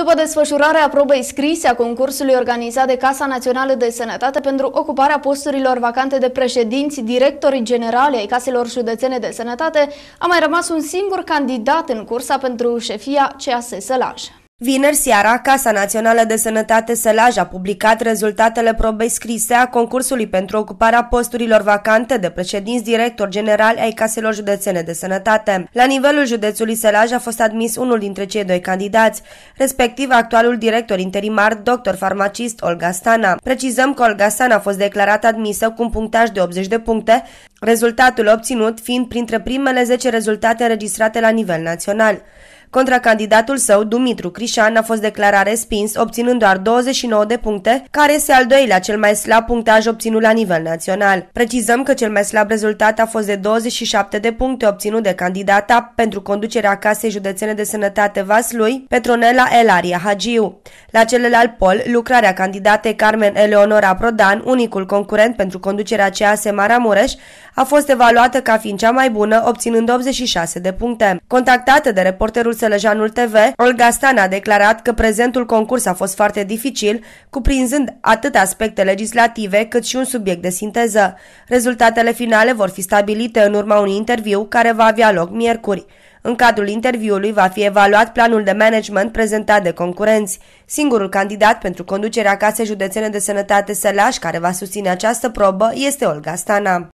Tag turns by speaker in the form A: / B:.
A: După desfășurarea probei scrise a concursului organizat de Casa Națională de Sănătate pentru ocuparea posturilor vacante de președinți, directorii generale ai Caselor Județene de Sănătate, a mai rămas un singur candidat în cursa pentru șefia C.S.S. Sălaj.
B: Vineri seara, Casa Națională de Sănătate Sălaj a publicat rezultatele probei scrise a concursului pentru ocuparea posturilor vacante de președinți director general ai caselor județene de sănătate. La nivelul județului Sălaj a fost admis unul dintre cei doi candidați, respectiv actualul director interimar, doctor farmacist Olga Stana. Precizăm că Olga Stana a fost declarată admisă cu un punctaj de 80 de puncte, rezultatul obținut fiind printre primele 10 rezultate înregistrate la nivel național. Contracandidatul său, Dumitru Crișan, a fost declarat respins, obținând doar 29 de puncte, care este al doilea cel mai slab punctaj obținut la nivel național. Precizăm că cel mai slab rezultat a fost de 27 de puncte obținut de candidata pentru conducerea Casei Județene de Sănătate Vaslui, Petronela Elaria Hagiu. La celălalt pol, lucrarea candidatei Carmen Eleonora Prodan, unicul concurent pentru conducerea CAS Maramureș, a fost evaluată ca fiind cea mai bună, obținând 86 de puncte. Contactată de reporterul Sălăjanul TV, Olga Stan a declarat că prezentul concurs a fost foarte dificil, cuprinzând atât aspecte legislative cât și un subiect de sinteză. Rezultatele finale vor fi stabilite în urma unui interviu care va avea loc miercuri. În cadrul interviului va fi evaluat planul de management prezentat de concurenți. Singurul candidat pentru conducerea Casei Județene de Sănătate Sălaș care va susține această probă este Olga Stana.